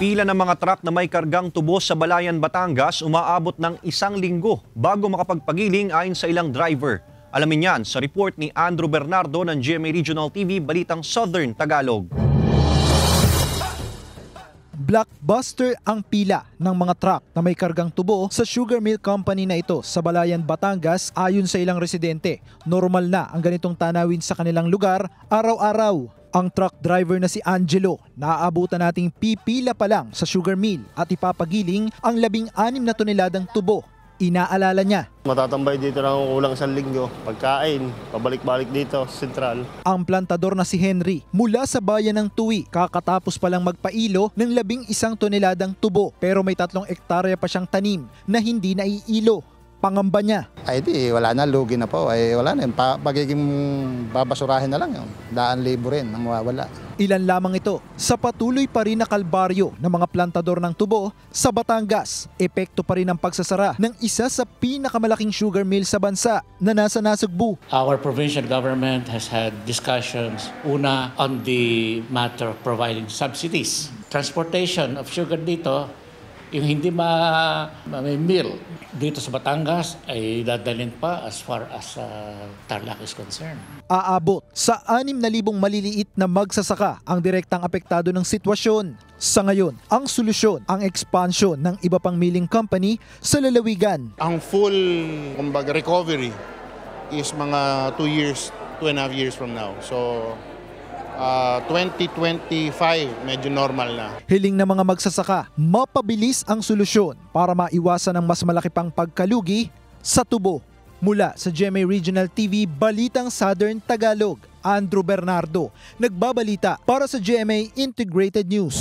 Pila ng mga truck na may kargang tubo sa Balayan, Batangas umaabot ng isang linggo bago makapagpagiling ayon sa ilang driver. Alamin yan sa report ni Andrew Bernardo ng GMA Regional TV Balitang Southern Tagalog. Blockbuster ang pila ng mga truck na may kargang tubo sa sugar mill company na ito sa Balayan, Batangas ayon sa ilang residente. Normal na ang ganitong tanawin sa kanilang lugar araw-araw. Ang truck driver na si Angelo, naaabutan nating pipila pa lang sa sugar mill at ipapagiling ang labing anim na toneladang tubo. Inaalala niya. Matatambay dito lang kulang sa linggo. Pagkain, pabalik-balik dito, sentral. Ang plantador na si Henry, mula sa bayan ng Tuwi, kakatapos palang magpailo ng labing isang toneladang tubo. Pero may tatlong ektarya pa siyang tanim na hindi naiilo pangamba niya. Ay di, wala na, lugi na po. Ay wala na, pa, pagiging babasurahin na lang yun. Daan libo rin ang mawawala. Ilan lamang ito sa patuloy pa rin na kalbaryo ng mga plantador ng tubo sa Batangas. Epekto pa rin ang pagsasara ng isa sa pinakamalaking sugar mill sa bansa na nasa Nasugbu. Our provincial government has had discussions una on the matter of providing subsidies. Transportation of sugar dito yung hindi ma, ma may meal dito sa Batangas ay dadalhin pa as far as uh, Tarlac is concerned. Aabot sa 6,000 maliliit na magsasaka ang direktang apektado ng sitwasyon. Sa ngayon, ang solusyon ang expansion ng iba pang milling company sa lalawigan. Ang full kumbaga, recovery is mga 2 years, 2 and a half years from now. So 2025 medyo normal na. Hiling ng mga magsasaka, mapabilis ang solusyon para maiwasan ang mas malaki pang pagkalugi sa tubo. Mula sa GMA Regional TV, Balitang Southern Tagalog, Andrew Bernardo, nagbabalita para sa GMA Integrated News.